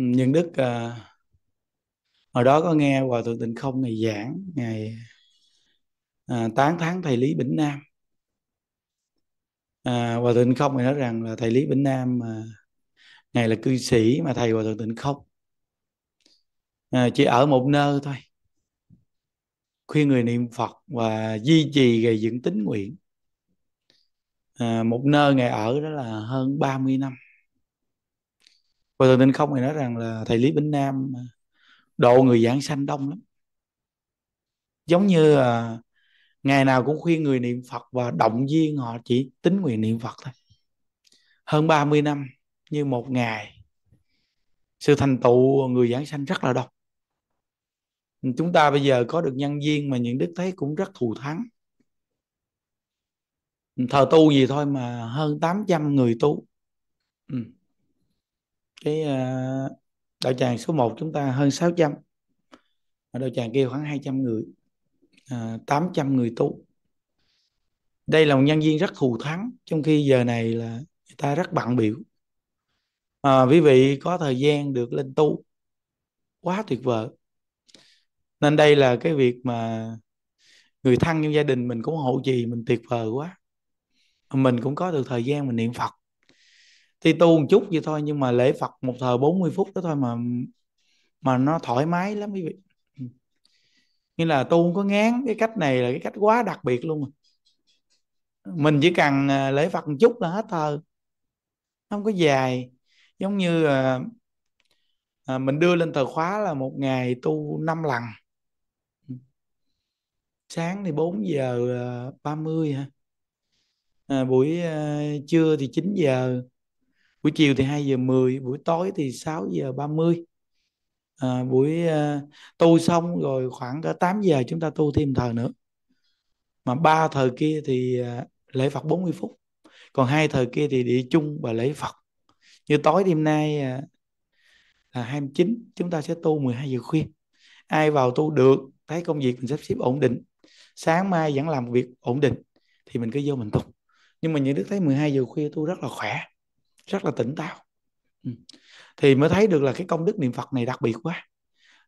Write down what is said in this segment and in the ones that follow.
nhưng đức à, hồi đó có nghe hòa thượng tịnh không ngày giảng ngày à, tán tháng thầy lý bỉnh nam à, hòa thượng tịnh không thì nói rằng là thầy lý bỉnh nam mà ngày là cư sĩ mà thầy hòa thượng tịnh không à, chỉ ở một nơi thôi khuyên người niệm phật và duy trì gầy dựng tín nguyện à, một nơi ngày ở đó là hơn 30 năm và từ tinh không thì nói rằng là thầy lý bính nam à, độ người giảng sanh đông lắm giống như à, ngày nào cũng khuyên người niệm phật và động viên họ chỉ tính nguyện niệm phật thôi hơn 30 năm như một ngày sự thành tựu người giảng sanh rất là đông chúng ta bây giờ có được nhân viên mà những đức thấy cũng rất thù thắng thờ tu gì thôi mà hơn 800 người tu ừ cái ờ, đạo tràng số 1 chúng ta hơn 600 đạo tràng kia khoảng 200 người uh, ờ, 800 người tu đây là một nhân viên rất thù thắng trong khi giờ này là người ta rất bận biểu à, quý vị có thời gian được lên tu quá tuyệt vời nên đây là cái việc mà người thân trong gia đình mình cũng hộ trì mình tuyệt vời quá mình cũng có được thời gian mình niệm phật thi tu một chút vậy thôi nhưng mà lễ Phật một thời 40 phút đó thôi mà mà nó thoải mái lắm quý vị ừ. nghĩa là tu không có ngán cái cách này là cái cách quá đặc biệt luôn mình chỉ cần à, lễ Phật một chút là hết thờ, không có dài giống như à, à, mình đưa lên tờ khóa là một ngày tu 5 lần ừ. sáng thì 4 giờ 30 à, hả à, buổi à, trưa thì 9 giờ buổi chiều thì 2 giờ 10 buổi tối thì 6 giờ 30 à, buổi à, tu xong rồi khoảng cả 8 giờ chúng ta tu thêm thờ nữa mà ba thờ kia thì à, lễ Phật 40 phút còn hai thờ kia thì địa chung và lễ Phật như tối đêm nay à, là 29 chúng ta sẽ tu 12 giờ khuya ai vào tu được thấy công việc mình sắp xếp ổn định sáng mai vẫn làm việc ổn định thì mình cứ vô mình tu nhưng mà những đức thấy 12 giờ khuya tu rất là khỏe rất là tỉnh táo ừ. thì mới thấy được là cái công đức niệm phật này đặc biệt quá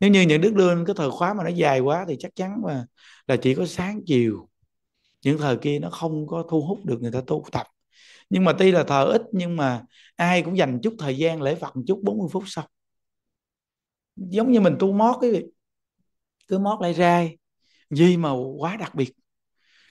nếu như những đức đưa cái thời khóa mà nó dài quá thì chắc chắn là là chỉ có sáng chiều những thời kia nó không có thu hút được người ta tu tập nhưng mà tuy là thờ ít nhưng mà ai cũng dành chút thời gian lễ phật một chút 40 phút xong giống như mình tu mót cái cứ mót lại ra gì mà quá đặc biệt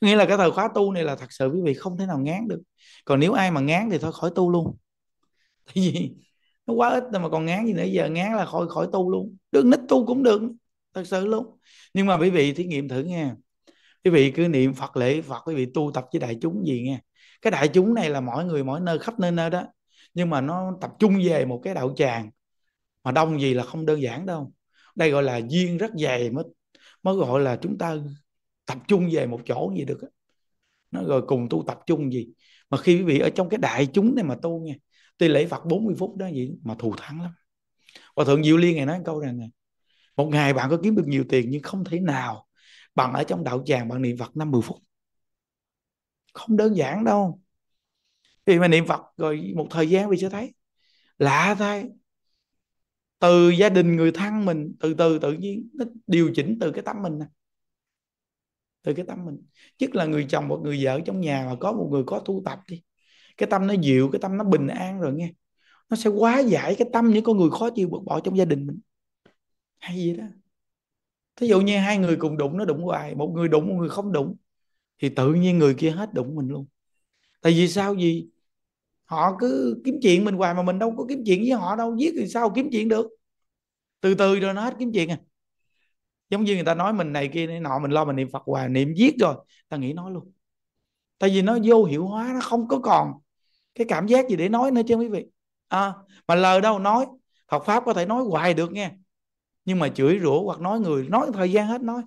nghĩa là cái thời khóa tu này là thật sự quý vị không thể nào ngán được còn nếu ai mà ngán thì thôi khỏi tu luôn tại vì nó quá ít mà còn ngán gì nữa giờ ngán là khỏi khỏi tu luôn đừng nít tu cũng được thật sự luôn nhưng mà quý vị thí nghiệm thử nghe quý vị cứ niệm phật lễ phật quý vị tu tập với đại chúng gì nghe cái đại chúng này là mọi người mỗi nơi khắp nơi nơi đó nhưng mà nó tập trung về một cái đạo tràng mà đông gì là không đơn giản đâu đây gọi là duyên rất dày mới mới gọi là chúng ta tập trung về một chỗ gì được nó rồi cùng tu tập trung gì mà khi quý vị ở trong cái đại chúng này mà tu nha tuy lễ Phật 40 phút đó vậy mà thù thắng lắm và thượng Diệu Liên này nói câu rằng này một ngày bạn có kiếm được nhiều tiền nhưng không thể nào bằng ở trong đạo tràng bạn niệm Phật 50 phút không đơn giản đâu vì mà niệm Phật rồi một thời gian vì sẽ thấy lạ thay từ gia đình người thân mình từ từ tự nhiên nó điều chỉnh từ cái tâm mình này từ cái tâm mình nhất là người chồng hoặc người vợ trong nhà mà có một người có tu tập đi cái tâm nó dịu cái tâm nó bình an rồi nghe nó sẽ quá giải cái tâm những con người khó chịu bực bội trong gia đình mình hay gì đó thí dụ như hai người cùng đụng nó đụng hoài một người đụng một người không đụng thì tự nhiên người kia hết đụng mình luôn tại vì sao gì họ cứ kiếm chuyện mình hoài mà mình đâu có kiếm chuyện với họ đâu giết thì sao kiếm chuyện được từ từ rồi nó hết kiếm chuyện à giống như người ta nói mình này kia này nọ mình lo mình niệm phật hoài niệm giết rồi ta nghĩ nói luôn tại vì nó vô hiệu hóa nó không có còn cái cảm giác gì để nói nữa chứ quý vị à, mà lời đâu nói Phật pháp có thể nói hoài được nghe nhưng mà chửi rủa hoặc nói người nói thời gian hết nói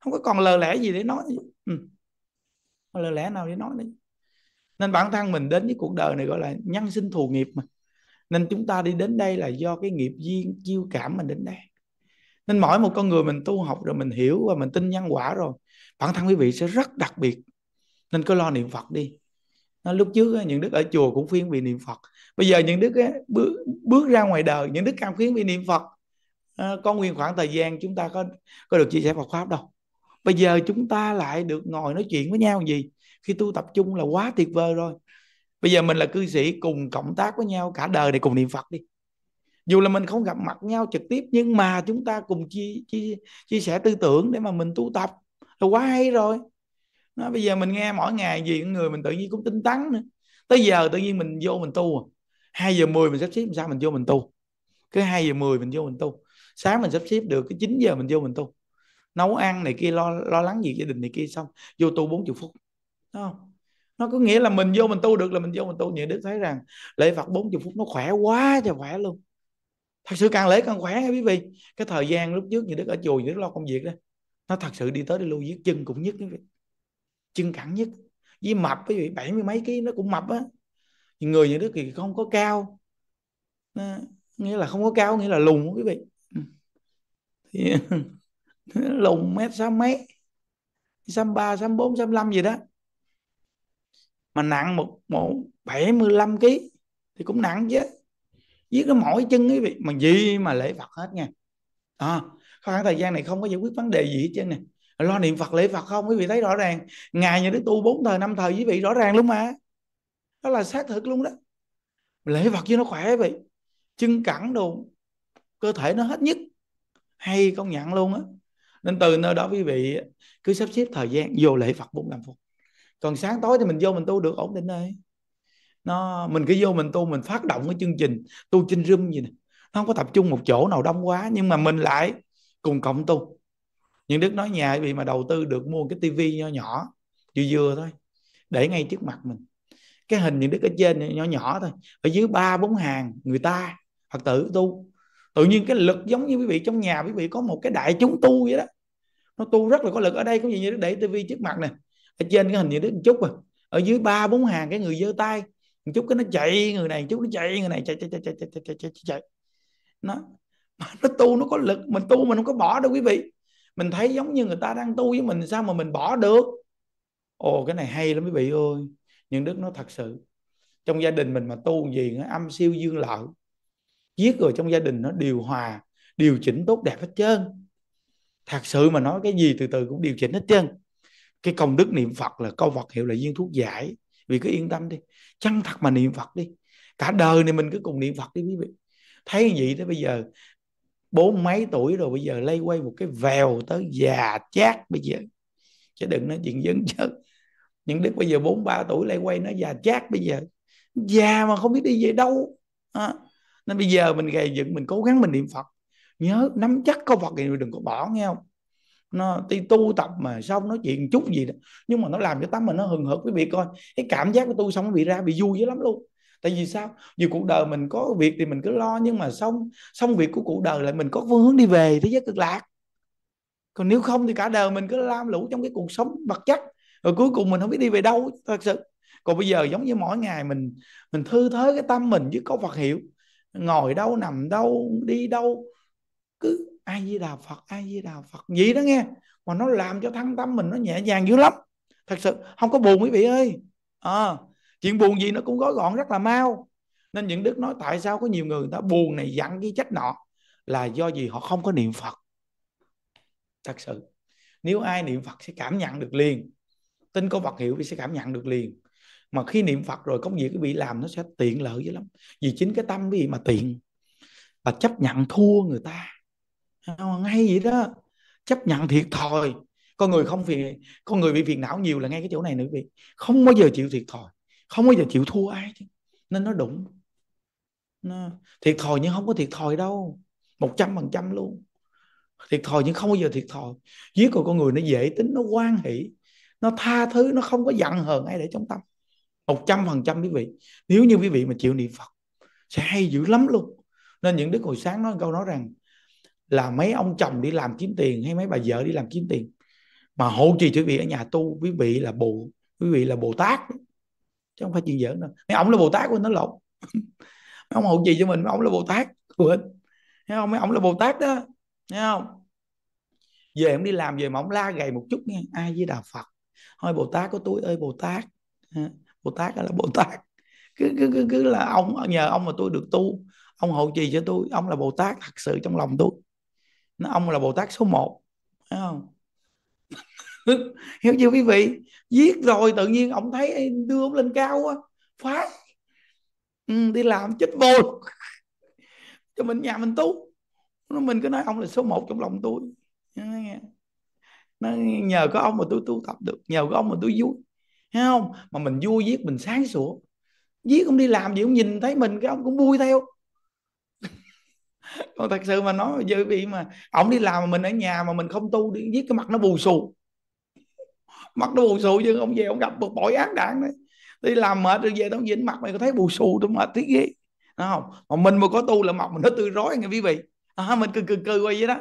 không có còn lời lẽ gì để nói ừ. lời lẽ nào để nói nữa nên bản thân mình đến với cuộc đời này gọi là nhân sinh thù nghiệp mà nên chúng ta đi đến đây là do cái nghiệp duyên chiêu cảm mình đến đây nên mỗi một con người mình tu học rồi mình hiểu và mình tin nhân quả rồi bản thân quý vị sẽ rất đặc biệt nên cứ lo niệm phật đi lúc trước những đức ở chùa cũng khuyên vì niệm phật bây giờ những đức bước, bước ra ngoài đời những đức càng khuyên vì niệm phật ờ, có nguyên khoảng thời gian chúng ta có có được chia sẻ Phật pháp đâu bây giờ chúng ta lại được ngồi nói chuyện với nhau gì khi tu tập trung là quá tuyệt vời rồi bây giờ mình là cư sĩ cùng cộng tác với nhau cả đời để cùng niệm Phật đi dù là mình không gặp mặt nhau trực tiếp nhưng mà chúng ta cùng chia chia chia sẻ tư tưởng để mà mình tu tập là quá hay rồi nó bây giờ mình nghe mỗi ngày gì người mình tự nhiên cũng tinh tấn nữa tới giờ tự nhiên mình vô mình tu à hai giờ mười mình sắp xếp làm sao mình vô mình tu cứ hai giờ mười mình vô mình tu sáng mình sắp xếp được cái 9 giờ mình vô mình tu nấu ăn này kia lo lo lắng gì gia đình này kia xong vô tu 40 phút Đúng không nó có nghĩa là mình vô mình tu được là mình vô mình tu nhà đức thấy rằng lễ phật 40 phút nó khỏe quá trời khỏe luôn thật sự càng lễ càng khỏe nha quý vị cái thời gian lúc trước như đức ở chùa như đức lo công việc đó nó thật sự đi tới đi lui giết chân cũng nhất quý vị chân cẳng nhất với mập quý vị bảy mươi mấy ký nó cũng mập á người như đức thì không có cao nó, nghĩa là không có cao nghĩa là lùn quý vị ừ. thì lùn mét sáu mấy sáu ba sáu bốn sáu năm gì đó mà nặng một một bảy mươi lăm ký thì cũng nặng chứ giết cái mỏi chân quý vị mà gì mà lễ phật hết nha à, khoảng thời gian này không có giải quyết vấn đề gì hết trơn nè lo niệm phật lễ phật không quý vị thấy rõ ràng ngày nhà đức tu bốn thời năm thời quý vị rõ ràng luôn mà đó là xác thực luôn đó lễ phật cho nó khỏe quý vị chân cẳng đồ cơ thể nó hết nhất hay công nhận luôn á nên từ nơi đó quý vị cứ sắp xếp thời gian vô lễ phật bốn năm phút còn sáng tối thì mình vô mình tu được ổn định đây nó mình cứ vô mình tu mình phát động cái chương trình tu trên râm gì nè nó không có tập trung một chỗ nào đông quá nhưng mà mình lại cùng cộng tu những đức nói nhà vì mà đầu tư được mua cái tivi nhỏ nhỏ vừa vừa thôi để ngay trước mặt mình cái hình những đức ở trên nhỏ nhỏ thôi ở dưới ba bốn hàng người ta phật tử tu tự nhiên cái lực giống như quý vị trong nhà quý vị có một cái đại chúng tu vậy đó nó tu rất là có lực ở đây cũng như để tivi trước mặt nè ở trên cái hình như đức một chút à ở dưới ba bốn hàng cái người giơ tay một chút cái nó chạy người này một chút nó chạy người này chạy chạy chạy chạy chạy chạy chạy chạy, chạy. nó mà nó tu nó có lực mình tu mình không có bỏ đâu quý vị mình thấy giống như người ta đang tu với mình sao mà mình bỏ được ồ cái này hay lắm quý vị ơi nhưng đức nó thật sự trong gia đình mình mà tu gì nó âm siêu dương lợi giết rồi trong gia đình nó điều hòa điều chỉnh tốt đẹp hết trơn thật sự mà nói cái gì từ từ cũng điều chỉnh hết trơn cái công đức niệm phật là câu vật hiệu là duyên thuốc giải vì cứ yên tâm đi chân thật mà niệm phật đi cả đời này mình cứ cùng niệm phật đi quý vị thấy vậy thế bây giờ bốn mấy tuổi rồi bây giờ lây quay một cái vèo tới già chát bây giờ chứ đừng nói chuyện dẫn chất. những đức bây giờ bốn ba tuổi lây quay nó già chát bây giờ già mà không biết đi về đâu à. nên bây giờ mình gầy dựng mình cố gắng mình niệm phật nhớ nắm chắc câu phật thì đừng có bỏ nghe không nó đi tu tập mà xong nói chuyện chút gì đó nhưng mà nó làm cho tâm mình nó hừng hực quý vị coi cái cảm giác của tu xong nó bị ra bị vui dữ lắm luôn tại vì sao vì cuộc đời mình có việc thì mình cứ lo nhưng mà xong xong việc của cuộc đời lại mình có phương hướng đi về thế giới cực lạc còn nếu không thì cả đời mình cứ lam lũ trong cái cuộc sống vật chất rồi cuối cùng mình không biết đi về đâu thật sự còn bây giờ giống như mỗi ngày mình mình thư thới cái tâm mình chứ có Phật hiệu, ngồi đâu nằm đâu đi đâu cứ ai di đà phật ai di đà phật gì đó nghe mà nó làm cho thân tâm mình nó nhẹ nhàng dữ lắm thật sự không có buồn quý vị ơi à, chuyện buồn gì nó cũng gói gọn rất là mau nên những đức nói tại sao có nhiều người, người ta buồn này dặn cái trách nọ là do gì họ không có niệm phật thật sự nếu ai niệm phật sẽ cảm nhận được liền tin có vật hiểu thì sẽ cảm nhận được liền mà khi niệm phật rồi công việc cái bị làm nó sẽ tiện lợi dữ lắm vì chính cái tâm cái gì mà tiện và chấp nhận thua người ta ngay vậy đó chấp nhận thiệt thòi con người không phiền con người bị phiền não nhiều là ngay cái chỗ này nữa vị không bao giờ chịu thiệt thòi không bao giờ chịu thua ai chứ nên nó đụng nó thiệt thòi nhưng không có thiệt thòi đâu một trăm phần trăm luôn thiệt thòi nhưng không bao giờ thiệt thòi giết của con người nó dễ tính nó quan hỷ nó tha thứ nó không có giận hờn ai để trong tâm một trăm phần trăm quý vị nếu như quý vị mà chịu niệm phật sẽ hay dữ lắm luôn nên những đức hồi sáng nói câu nói rằng là mấy ông chồng đi làm kiếm tiền hay mấy bà vợ đi làm kiếm tiền mà hộ trì quý vị ở nhà tu quý vị là bồ quý vị là bồ tát chứ không phải chuyện giỡn đâu mấy ông là bồ tát của nó lộn mấy ông hộ trì cho mình mấy ông là bồ tát quên thấy không mấy ông là bồ tát đó thấy không về ông đi làm về mà ông la gầy một chút nghe ai với đà phật thôi bồ tát của tôi ơi bồ tát bồ tát là bồ tát cứ cứ cứ, cứ là ông nhờ ông mà tôi được tu ông hộ trì cho tôi ông là bồ tát thật sự trong lòng tôi nó ông là bồ tát số 1 phải không hiểu chưa quý vị giết rồi tự nhiên ông thấy đưa ông lên cao quá phá ừ, đi làm chết vô cho mình nhà mình tu nó mình cứ nói ông là số 1 trong lòng tôi nó nhờ có ông mà tôi tu tập được nhờ có ông mà tôi vui thấy không mà mình vui giết mình sáng sủa giết ông đi làm gì ông nhìn thấy mình cái ông cũng vui theo còn thật sự mà nói với vị mà ổng đi làm mà mình ở nhà mà mình không tu đi giết cái mặt nó bù xù mặt nó bù xù chứ ông về ông gặp một bội án đạn đấy đi làm mệt rồi về tao nhìn mặt mày có thấy bù xù tôi mệt Tiếc ghê Đúng không mà mình mà có tu là mặt mình nó tươi rói nghe quý vị à, mình cười cười cười quay vậy đó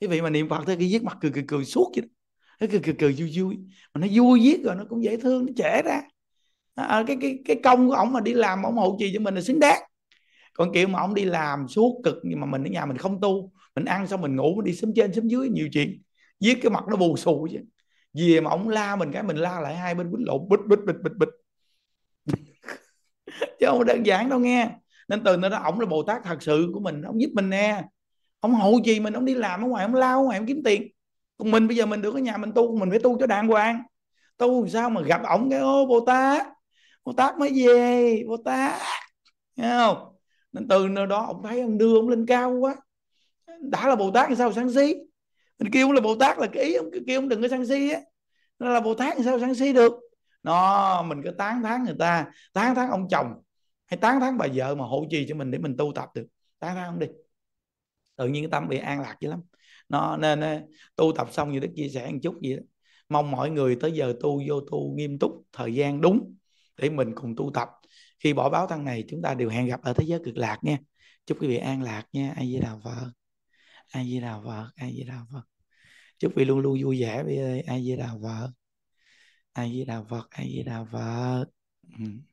quý vị mà niệm phật thì cái giết mặt cười cười cười suốt vậy đó nó cười cười cười vui vui mà nó vui giết rồi nó cũng dễ thương nó trẻ ra à, à, cái cái cái công của ổng mà đi làm ổng hậu trì cho mình là xứng đáng còn kiểu mà ông đi làm suốt cực nhưng mà mình ở nhà mình không tu mình ăn xong mình ngủ mình đi xóm trên xóm dưới nhiều chuyện giết cái mặt nó bù xù chứ về mà ông la mình cái mình la lại hai bên quýnh lộn bích bích bích bích bích chứ không đơn giản đâu nghe nên từ nơi đó ổng là bồ tát thật sự của mình ông giúp mình nè ông hộ gì mình ông đi làm ở ngoài ông lao ngoài ông kiếm tiền còn mình bây giờ mình được ở nhà mình tu mình phải tu cho đàng hoàng tu sao mà gặp ổng cái ô bồ tát bồ tát mới về bồ tát nghe không nên từ nơi đó ông thấy ông đưa ông lên cao quá đã là bồ tát thì sao sáng si mình kêu ông là bồ tát là cái ý ông kêu ông đừng có sáng si á nó là bồ tát thì sao sáng si được nó mình cứ tán thán người ta tán thán ông chồng hay tán thán bà vợ mà hộ trì cho mình để mình tu tập được tán thán ông đi tự nhiên cái tâm bị an lạc dữ lắm nó nên tu tập xong như đức chia sẻ một chút vậy mong mọi người tới giờ tu vô tu nghiêm túc thời gian đúng để mình cùng tu tập khi bỏ báo thân này chúng ta đều hẹn gặp ở thế giới cực lạc nha chúc quý vị an lạc nha ai với đạo phật ai với đạo phật ai với đạo phật chúc quý vị luôn luôn vui vẻ với ai với đạo phật ai với đạo phật ai với đạo phật ừ.